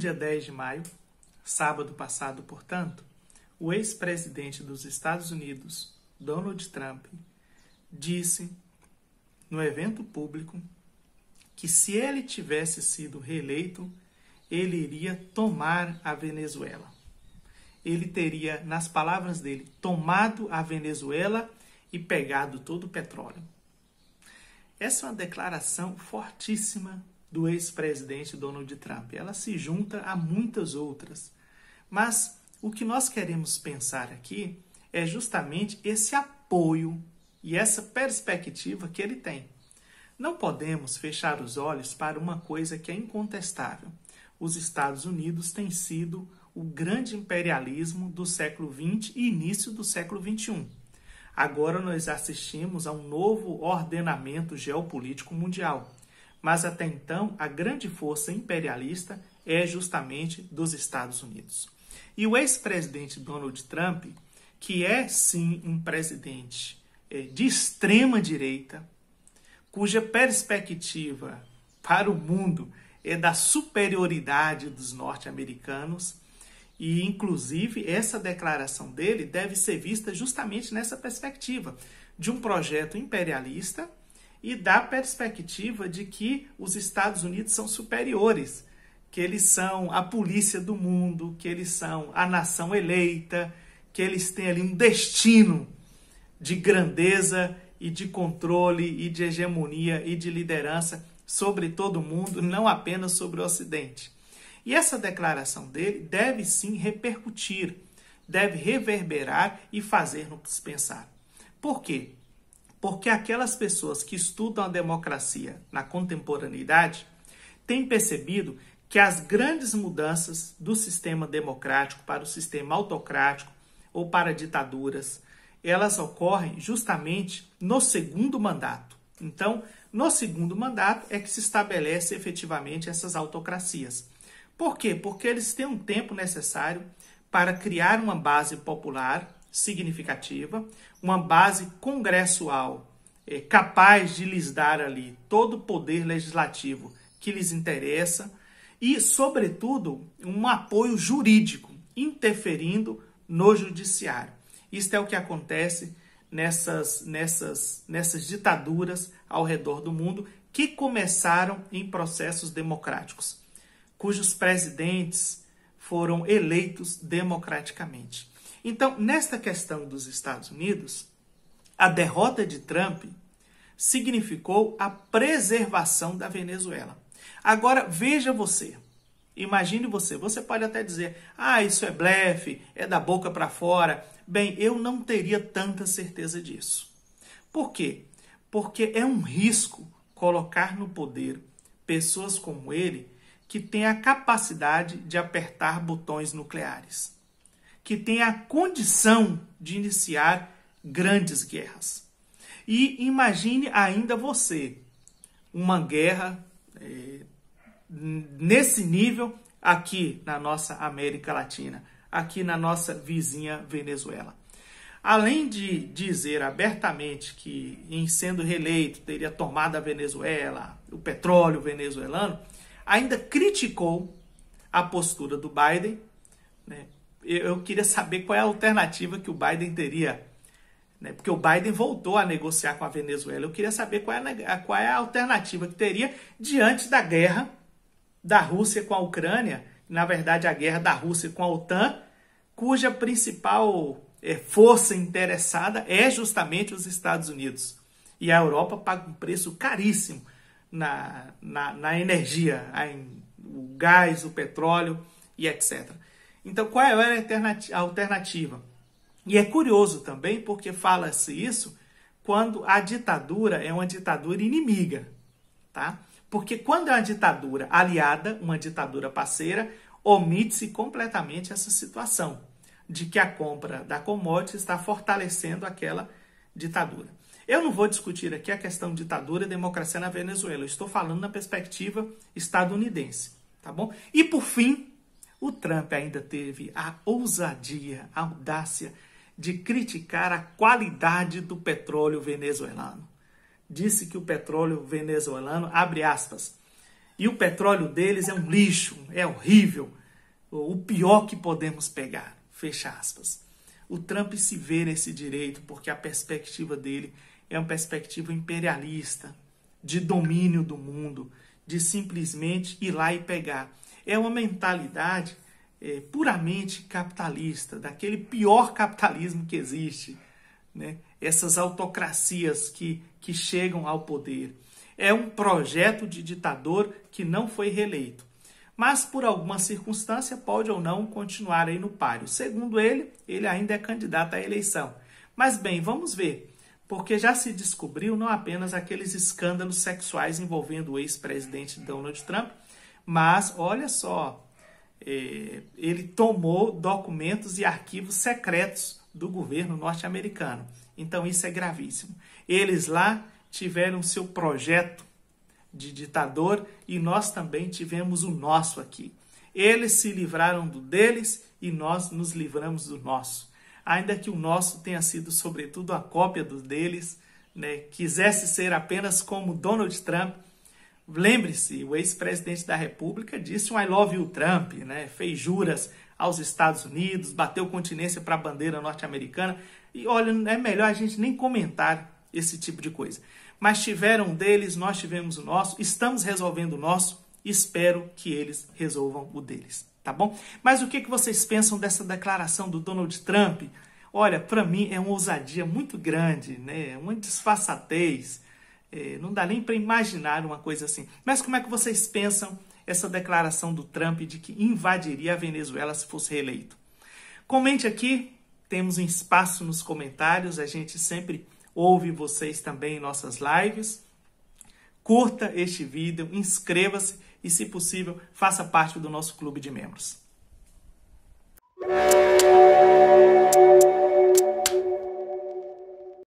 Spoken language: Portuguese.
dia 10 de maio, sábado passado, portanto, o ex-presidente dos Estados Unidos, Donald Trump, disse no evento público que se ele tivesse sido reeleito, ele iria tomar a Venezuela. Ele teria, nas palavras dele, tomado a Venezuela e pegado todo o petróleo. Essa é uma declaração fortíssima do ex-presidente Donald Trump. Ela se junta a muitas outras. Mas o que nós queremos pensar aqui é justamente esse apoio e essa perspectiva que ele tem. Não podemos fechar os olhos para uma coisa que é incontestável. Os Estados Unidos têm sido o grande imperialismo do século XX e início do século XXI. Agora nós assistimos a um novo ordenamento geopolítico mundial mas até então, a grande força imperialista é justamente dos Estados Unidos. E o ex-presidente Donald Trump, que é sim um presidente eh, de extrema direita, cuja perspectiva para o mundo é da superioridade dos norte-americanos, e inclusive essa declaração dele deve ser vista justamente nessa perspectiva de um projeto imperialista e da perspectiva de que os Estados Unidos são superiores, que eles são a polícia do mundo, que eles são a nação eleita, que eles têm ali um destino de grandeza e de controle e de hegemonia e de liderança sobre todo o mundo, não apenas sobre o Ocidente. E essa declaração dele deve sim repercutir, deve reverberar e fazer-nos pensar. Por quê? porque aquelas pessoas que estudam a democracia na contemporaneidade têm percebido que as grandes mudanças do sistema democrático para o sistema autocrático ou para ditaduras, elas ocorrem justamente no segundo mandato. Então, no segundo mandato é que se estabelece efetivamente essas autocracias. Por quê? Porque eles têm um tempo necessário para criar uma base popular significativa, uma base congressual é, capaz de lhes dar ali todo o poder legislativo que lhes interessa e, sobretudo, um apoio jurídico interferindo no judiciário. Isto é o que acontece nessas, nessas, nessas ditaduras ao redor do mundo que começaram em processos democráticos, cujos presidentes foram eleitos democraticamente. Então, nesta questão dos Estados Unidos, a derrota de Trump significou a preservação da Venezuela. Agora, veja você. Imagine você, você pode até dizer: "Ah, isso é blefe, é da boca para fora". Bem, eu não teria tanta certeza disso. Por quê? Porque é um risco colocar no poder pessoas como ele que têm a capacidade de apertar botões nucleares que tem a condição de iniciar grandes guerras. E imagine ainda você, uma guerra é, nesse nível aqui na nossa América Latina, aqui na nossa vizinha Venezuela. Além de dizer abertamente que, em sendo reeleito, teria tomado a Venezuela, o petróleo venezuelano, ainda criticou a postura do Biden, né, eu queria saber qual é a alternativa que o Biden teria. Né? Porque o Biden voltou a negociar com a Venezuela. Eu queria saber qual é, a, qual é a alternativa que teria diante da guerra da Rússia com a Ucrânia. Na verdade, a guerra da Rússia com a OTAN, cuja principal eh, força interessada é justamente os Estados Unidos. E a Europa paga um preço caríssimo na, na, na energia, em, o gás, o petróleo e etc. Então, qual é era a alternativa? E é curioso também porque fala-se isso quando a ditadura é uma ditadura inimiga, tá? Porque quando é uma ditadura aliada, uma ditadura parceira, omite-se completamente essa situação de que a compra da commodity está fortalecendo aquela ditadura. Eu não vou discutir aqui a questão ditadura e democracia na Venezuela, eu estou falando na perspectiva estadunidense, tá bom? E por fim, o Trump ainda teve a ousadia, a audácia de criticar a qualidade do petróleo venezuelano. Disse que o petróleo venezuelano, abre aspas, e o petróleo deles é um lixo, é horrível, o pior que podemos pegar, fecha aspas. O Trump se vê nesse direito porque a perspectiva dele é uma perspectiva imperialista, de domínio do mundo, de simplesmente ir lá e pegar é uma mentalidade é, puramente capitalista, daquele pior capitalismo que existe, né? essas autocracias que, que chegam ao poder. É um projeto de ditador que não foi reeleito, mas por alguma circunstância pode ou não continuar aí no páreo. Segundo ele, ele ainda é candidato à eleição. Mas bem, vamos ver, porque já se descobriu não apenas aqueles escândalos sexuais envolvendo o ex-presidente Donald Trump, mas olha só, é, ele tomou documentos e arquivos secretos do governo norte-americano. Então isso é gravíssimo. Eles lá tiveram seu projeto de ditador e nós também tivemos o nosso aqui. Eles se livraram do deles e nós nos livramos do nosso. Ainda que o nosso tenha sido, sobretudo, a cópia dos deles, né? quisesse ser apenas como Donald Trump, Lembre-se, o ex-presidente da República disse um I love you Trump, né? fez juras aos Estados Unidos, bateu continência para a bandeira norte-americana. E olha, é melhor a gente nem comentar esse tipo de coisa. Mas tiveram deles, nós tivemos o nosso, estamos resolvendo o nosso, espero que eles resolvam o deles, tá bom? Mas o que, vocês pensam dessa declaração do Donald Trump? Olha, para mim é uma ousadia muito grande, né? uma disfarçatez é, não dá nem para imaginar uma coisa assim. Mas como é que vocês pensam essa declaração do Trump de que invadiria a Venezuela se fosse reeleito? Comente aqui, temos um espaço nos comentários, a gente sempre ouve vocês também em nossas lives. Curta este vídeo, inscreva-se e, se possível, faça parte do nosso clube de membros.